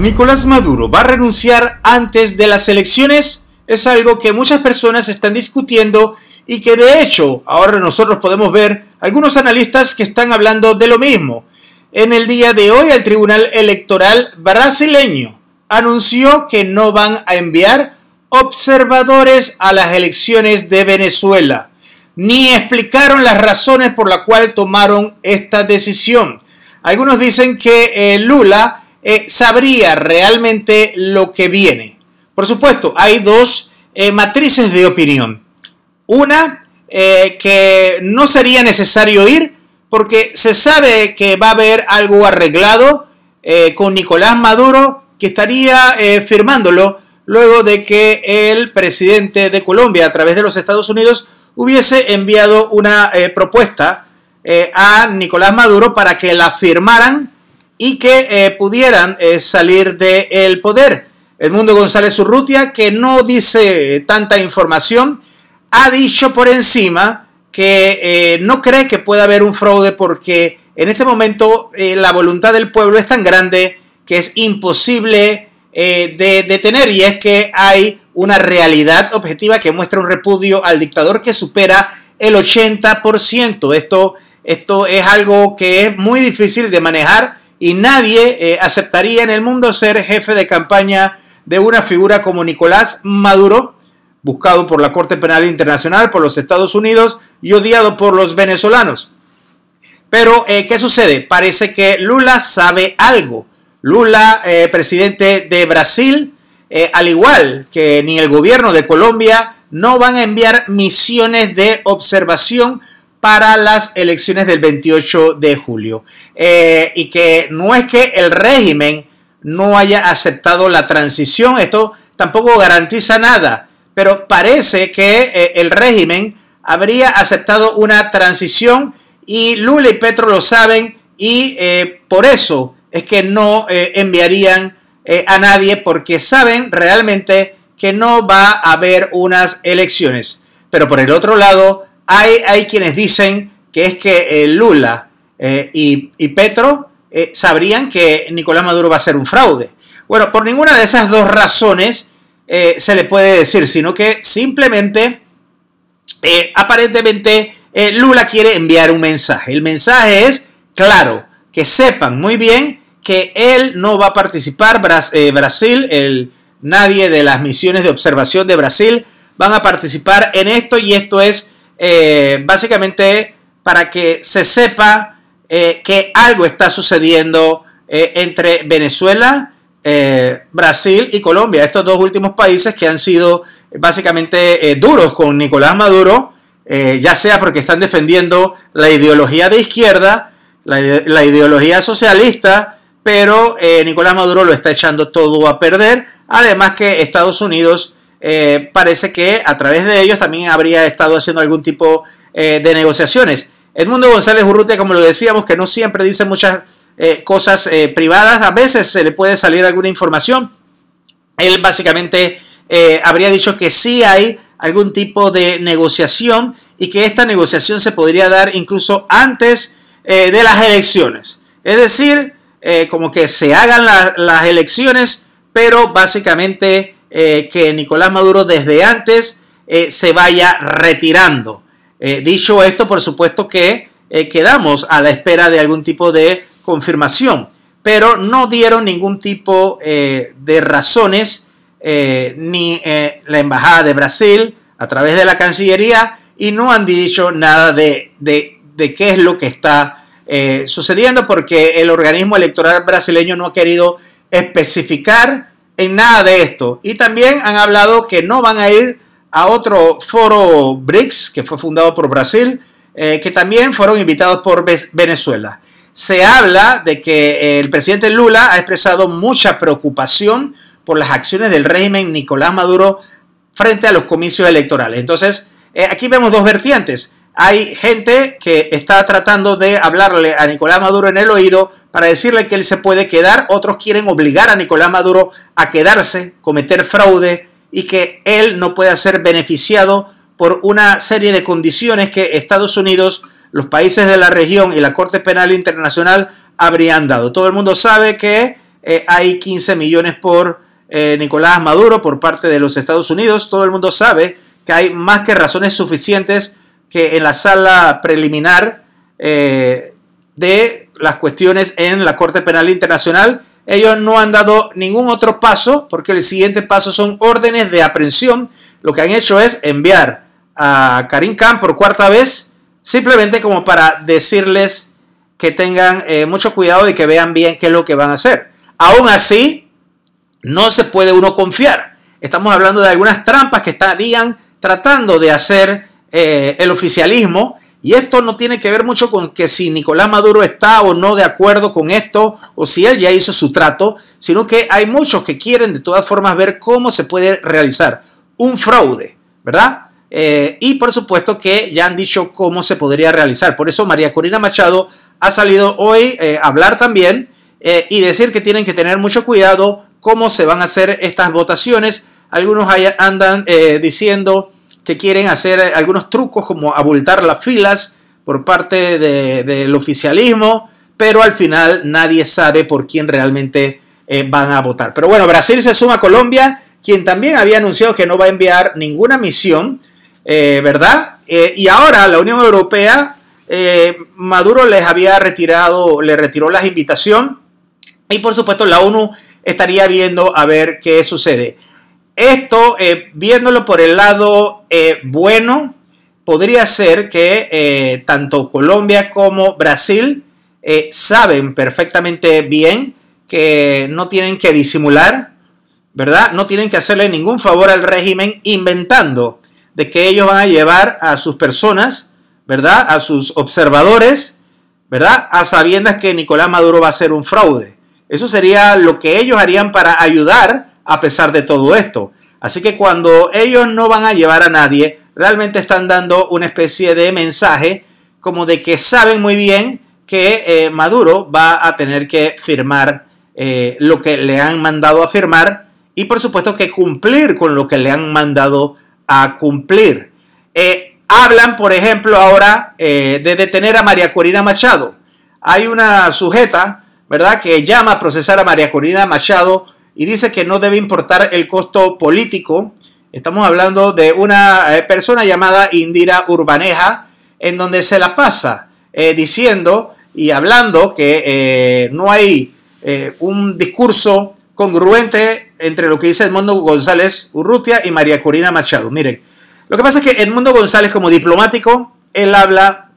Nicolás Maduro va a renunciar antes de las elecciones es algo que muchas personas están discutiendo y que de hecho ahora nosotros podemos ver algunos analistas que están hablando de lo mismo. En el día de hoy el Tribunal Electoral brasileño anunció que no van a enviar observadores a las elecciones de Venezuela, ni explicaron las razones por las cuales tomaron esta decisión. Algunos dicen que eh, Lula eh, sabría realmente lo que viene. Por supuesto, hay dos eh, matrices de opinión. Una, eh, que no sería necesario ir porque se sabe que va a haber algo arreglado con Nicolás Maduro que estaría firmándolo luego de que el presidente de Colombia a través de los Estados Unidos hubiese enviado una propuesta a Nicolás Maduro para que la firmaran y que eh, pudieran eh, salir del poder. Edmundo González Urrutia, que no dice eh, tanta información, ha dicho por encima que no cree que pueda haber un fraude porque en este momento la voluntad del pueblo es tan grande que es imposible de detener y es que hay una realidad objetiva que muestra un repudio al dictador que supera el 80%. Esto, esto es algo que es muy difícil de manejar y nadie eh, aceptaría en el mundo ser jefe de campaña de una figura como Nicolás Maduro, buscado por la Corte Penal Internacional, por los Estados Unidos y odiado por los venezolanos. Pero, eh, ¿qué sucede? Parece que Lula sabe algo. Lula, eh, presidente de Brasil, al igual que ni el gobierno de Colombia, no van a enviar misiones de observación para las elecciones del 28 de julio. Eh, y que no es que el régimen no haya aceptado la transición, esto tampoco garantiza nada, pero parece que eh, el régimen habría aceptado una transición y Lula y Petro lo saben y eh, por eso es que no enviarían a nadie porque saben realmente que no va a haber unas elecciones. Pero por el otro lado, hay, quienes dicen que es que eh, Lula eh, y, Petro eh, sabrían que Nicolás Maduro va a ser un fraude. Bueno, por ninguna de esas dos razones se le puede decir, sino que simplemente, aparentemente, Lula quiere enviar un mensaje. El mensaje es, claro, que sepan muy bien que él no va a participar, Brasil, nadie de las misiones de observación de Brasil van a participar en esto y esto es eh, básicamente para que se sepa eh, que algo está sucediendo eh, entre Venezuela, Brasil y Colombia, estos dos últimos países que han sido básicamente duros con Nicolás Maduro, ya sea porque están defendiendo la ideología de izquierda, la, la ideología socialista, pero Nicolás Maduro lo está echando todo a perder, además que Estados Unidos eh, parece que a través de ellos también habría estado haciendo algún tipo eh, de negociaciones. Edmundo González Urrutia, como lo decíamos, que no siempre dice muchas eh, cosas privadas, a veces se le puede salir alguna información. Él básicamente habría dicho que sí hay algún tipo de negociación y que esta negociación se podría dar incluso antes de las elecciones. Es decir, como que se hagan las elecciones, pero básicamente eh, que Nicolás Maduro desde antes eh, se vaya retirando. Eh, dicho esto, por supuesto que quedamos a la espera de algún tipo de confirmación, pero no dieron ningún tipo de razones ni la Embajada de Brasil a través de la Cancillería y no han dicho nada de, de qué es lo que está sucediendo porque el organismo electoral brasileño no ha querido especificar en nada de esto. Y también han hablado que no van a ir a otro foro BRICS, que fue fundado por Brasil, eh, que también fueron invitados por Venezuela. Se habla de que eh, el presidente Lula ha expresado mucha preocupación por las acciones del régimen Nicolás Maduro frente a los comicios electorales. Entonces, eh, aquí vemos dos vertientes. Hay gente que está tratando de hablarle a Nicolás Maduro en el oído para decirle que él se puede quedar, otros quieren obligar a Nicolás Maduro a quedarse, cometer fraude y que él no pueda ser beneficiado por una serie de condiciones que Estados Unidos, los países de la región y la Corte Penal Internacional habrían dado. Todo el mundo sabe que eh, hay 15 millones por eh, Nicolás Maduro por parte de los Estados Unidos. Todo el mundo sabe que hay más que razones suficientes que en la sala preliminar eh, de las cuestiones en la Corte Penal Internacional. Ellos no han dado ningún otro paso porque el siguiente paso son órdenes de aprehensión. Lo que han hecho es enviar a Karim Khan por cuarta vez, simplemente como para decirles que tengan eh, mucho cuidado y que vean bien qué es lo que van a hacer. Aún así, no se puede uno confiar. Estamos hablando de algunas trampas que estarían tratando de hacer eh, el oficialismo y esto no tiene que ver mucho con que si Nicolás Maduro está o no de acuerdo con esto o si él ya hizo su trato, sino que hay muchos que quieren de todas formas ver cómo se puede realizar un fraude, ¿verdad? Eh, y por supuesto que ya han dicho cómo se podría realizar. Por eso María Corina Machado ha salido hoy eh, a hablar también eh, y decir que tienen que tener mucho cuidado cómo se van a hacer estas votaciones. Algunos andan diciendo que quieren hacer algunos trucos como abultar las filas por parte del oficialismo, pero al final nadie sabe por quién realmente eh, van a votar. Pero bueno, Brasil se suma a Colombia, quien también había anunciado que no va a enviar ninguna misión, eh, ¿verdad? Eh, y ahora la Unión Europea, Maduro les había retirado, le retiró la invitación y por supuesto la ONU estaría viendo a ver qué sucede. Esto, eh, viéndolo por el lado eh, bueno, podría ser que eh, tanto Colombia como Brasil saben perfectamente bien que no tienen que disimular, ¿verdad? No tienen que hacerle ningún favor al régimen inventando de que ellos van a llevar a sus personas, ¿verdad? A sus observadores, ¿verdad? A sabiendas que Nicolás Maduro va a ser un fraude. Eso sería lo que ellos harían para ayudar a pesar de todo esto. Así que cuando ellos no van a llevar a nadie, realmente están dando una especie de mensaje como de que saben muy bien que eh, Maduro va a tener que firmar eh, lo que le han mandado a firmar y por supuesto que cumplir con lo que le han mandado a cumplir. Eh, hablan, por ejemplo, ahora de detener a María Corina Machado. Hay una sujeta, ¿verdad?, que llama a procesar a María Corina Machado y dice que no debe importar el costo político. Estamos hablando de una eh, persona llamada Indira Urbaneja, en donde se la pasa eh, diciendo y hablando que eh, no hay un discurso congruente entre lo que dice Edmundo González Urrutia y María Corina Machado. Miren, lo que pasa es que Edmundo González como diplomático, él habla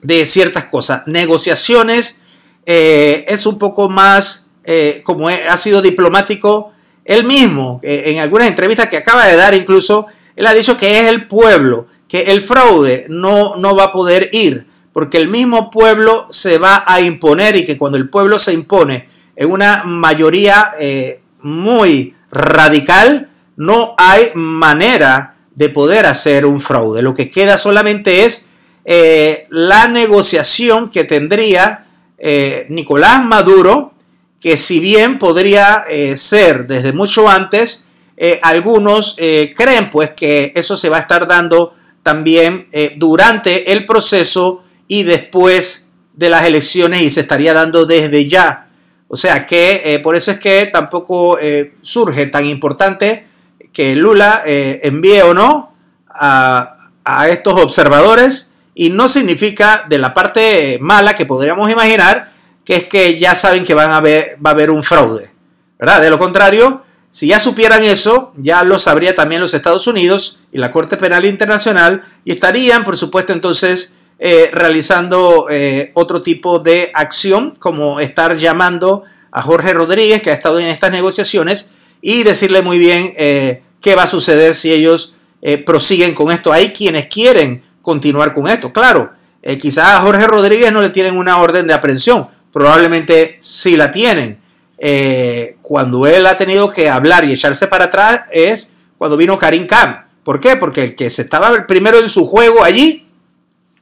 de ciertas cosas, negociaciones, es un poco más eh, como ha sido diplomático él mismo, eh, en algunas entrevistas que acaba de dar incluso, él ha dicho que es el pueblo, que el fraude no, no va a poder ir, porque el mismo pueblo se va a imponer y que cuando el pueblo se impone en una mayoría eh, muy radical, no hay manera de poder hacer un fraude. Lo que queda solamente es la negociación que tendría Nicolás Maduro que si bien podría eh, ser desde mucho antes, eh, algunos eh, creen pues que eso se va a estar dando también durante el proceso y después de las elecciones y se estaría dando desde ya. O sea que por eso es que tampoco surge tan importante que Lula envíe o no a, a estos observadores y no significa de la parte mala que podríamos imaginar que es que ya saben que a va a haber un fraude, ¿verdad? De lo contrario, si ya supieran eso, ya lo sabría también los Estados Unidos y la Corte Penal Internacional y estarían, por supuesto, entonces eh, realizando eh, otro tipo de acción, como estar llamando a Jorge Rodríguez, que ha estado en estas negociaciones, y decirle muy bien eh, qué va a suceder si ellos prosiguen con esto. Hay quienes quieren continuar con esto, claro. quizás a Jorge Rodríguez no le tienen una orden de aprehensión, probablemente sí la tienen. Eh, cuando él ha tenido que hablar y echarse para atrás es cuando vino Karim Khan. ¿Por qué? Porque el que se estaba primero en su juego allí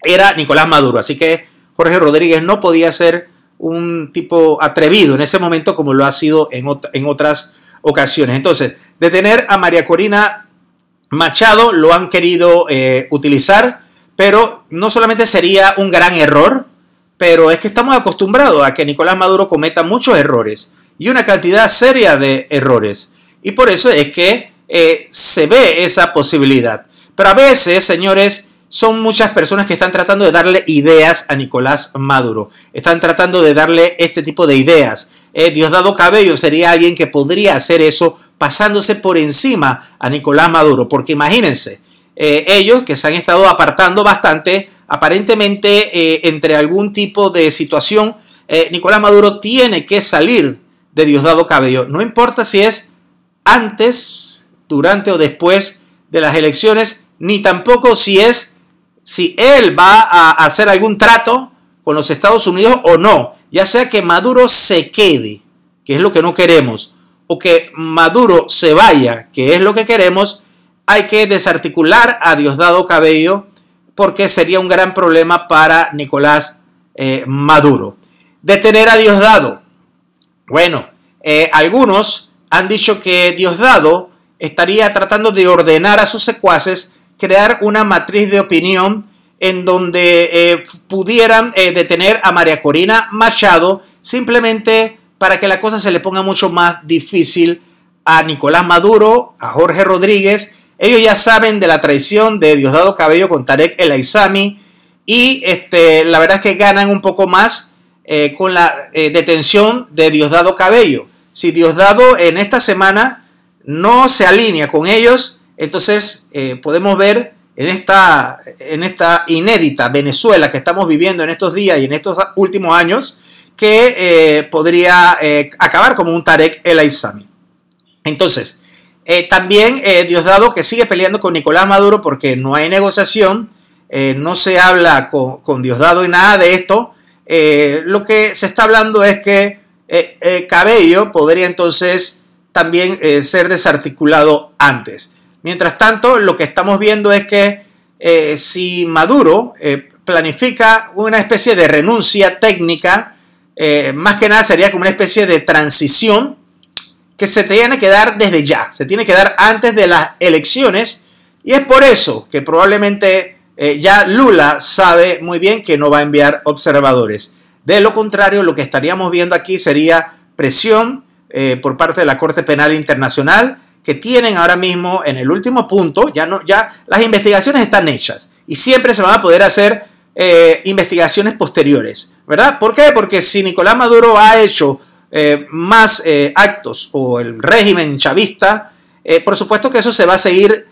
era Nicolás Maduro. Así que Jorge Rodríguez no podía ser un tipo atrevido en ese momento como lo ha sido en, otras ocasiones. Entonces, detener a María Corina Machado lo han querido eh, utilizar, pero no solamente sería un gran error, pero es que estamos acostumbrados a que Nicolás Maduro cometa muchos errores y una cantidad seria de errores. Y por eso es que eh, se ve esa posibilidad. Pero a veces, señores, son muchas personas que están tratando de darle ideas a Nicolás Maduro. Están tratando de darle este tipo de ideas. Eh, Diosdado Cabello sería alguien que podría hacer eso pasándose por encima a Nicolás Maduro. Porque imagínense, eh, ellos que se han estado apartando bastante, aparentemente eh, entre algún tipo de situación, eh, Nicolás Maduro tiene que salir de Diosdado Cabello. No importa si es antes, durante o después de las elecciones, ni tampoco si es si él va a hacer algún trato con los Estados Unidos o no. Ya sea que Maduro se quede, que es lo que no queremos, o que Maduro se vaya, que es lo que queremos, hay que desarticular a Diosdado Cabello porque sería un gran problema para Nicolás eh, Maduro. Detener a Diosdado. Bueno, eh, algunos han dicho que Diosdado estaría tratando de ordenar a sus secuaces crear una matriz de opinión en donde eh, pudieran detener a María Corina Machado simplemente para que la cosa se le ponga mucho más difícil a Nicolás Maduro, a Jorge Rodríguez ellos ya saben de la traición de Diosdado Cabello con Tarek El Aizami y este, la verdad es que ganan un poco más eh, con la eh, detención de Diosdado Cabello. Si Diosdado en esta semana no se alinea con ellos, entonces eh, podemos ver en esta, en esta inédita Venezuela que estamos viviendo en estos días y en estos últimos años, que podría acabar como un Tarek El Aizami. Entonces, eh, también eh, Diosdado que sigue peleando con Nicolás Maduro porque no hay negociación, eh, no se habla con, con, Diosdado y nada de esto. lo que se está hablando es que Cabello podría entonces también ser desarticulado antes. Mientras tanto, lo que estamos viendo es que si Maduro planifica una especie de renuncia técnica, más que nada sería como una especie de transición que se tiene que dar desde ya, se tiene que dar antes de las elecciones y es por eso que probablemente eh, ya Lula sabe muy bien que no va a enviar observadores. De lo contrario, lo que estaríamos viendo aquí sería presión eh, por parte de la Corte Penal Internacional que tienen ahora mismo en el último punto, ya, no, ya las investigaciones están hechas y siempre se van a poder hacer eh, investigaciones posteriores, ¿verdad? ¿Por qué? Porque si Nicolás Maduro ha hecho eh, más eh, actos o el régimen chavista, eh, por supuesto que eso se va a seguir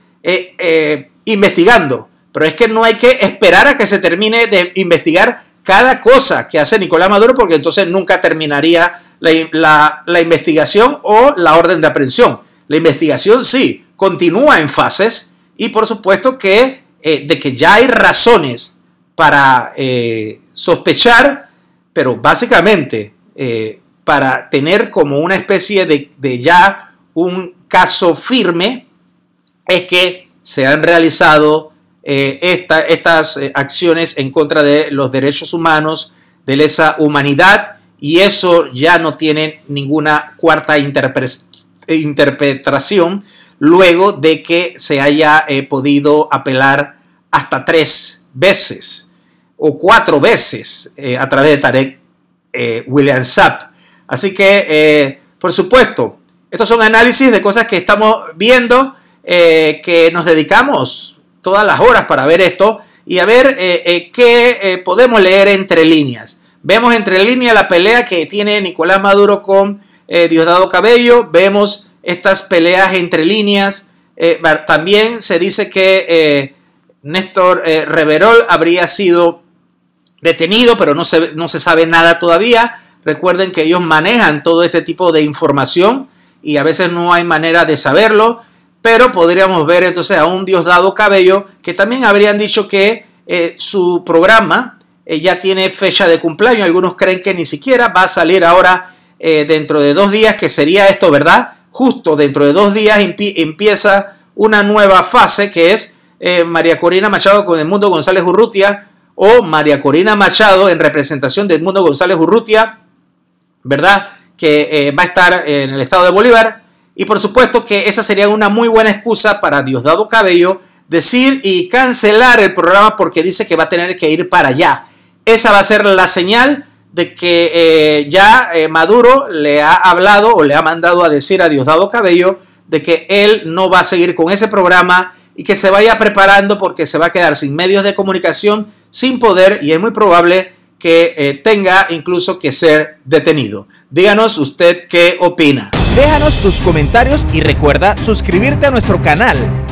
investigando, pero es que no hay que esperar a que se termine de investigar cada cosa que hace Nicolás Maduro, porque entonces nunca terminaría la, investigación o la orden de aprehensión. La investigación sí, continúa en fases y por supuesto que de que ya hay razones para sospechar, pero básicamente para tener como una especie de, ya un caso firme, es que se han realizado eh, estas eh, acciones en contra de los derechos humanos, de lesa humanidad, y eso ya no tiene ninguna cuarta interpretación luego de que se haya eh, podido apelar hasta tres veces o cuatro veces a través de Tarek William Sapp. Así que, eh, por supuesto, estos son análisis de cosas que estamos viendo, eh, que nos dedicamos todas las horas para ver esto y a ver eh, qué podemos leer entre líneas. Vemos entre líneas la pelea que tiene Nicolás Maduro con Diosdado Cabello, vemos estas peleas entre líneas. también se dice que Néstor Reverol habría sido detenido, pero no no se sabe nada todavía. Recuerden que ellos manejan todo este tipo de información y a veces no hay manera de saberlo, pero podríamos ver entonces a un Diosdado Cabello que también habrían dicho que eh, su programa eh, ya tiene fecha de cumpleaños. Algunos creen que ni siquiera va a salir ahora eh, dentro de dos días, que sería esto, ¿verdad? Justo dentro de dos días empieza una nueva fase que es María Corina Machado con Edmundo González Urrutia o María Corina Machado en representación de Edmundo González Urrutia ¿verdad? Que eh, va a estar en el estado de Bolívar. Y por supuesto que esa sería una muy buena excusa para Diosdado Cabello decir y cancelar el programa porque dice que va a tener que ir para allá. Esa va a ser la señal de que eh, ya eh, Maduro le ha hablado o le ha mandado a decir a Diosdado Cabello de que él no va a seguir con ese programa y que se vaya preparando porque se va a quedar sin medios de comunicación, sin poder y es muy probable que eh, tenga incluso que ser detenido. Díganos usted qué opina. Déjanos tus comentarios y recuerda suscribirte a nuestro canal.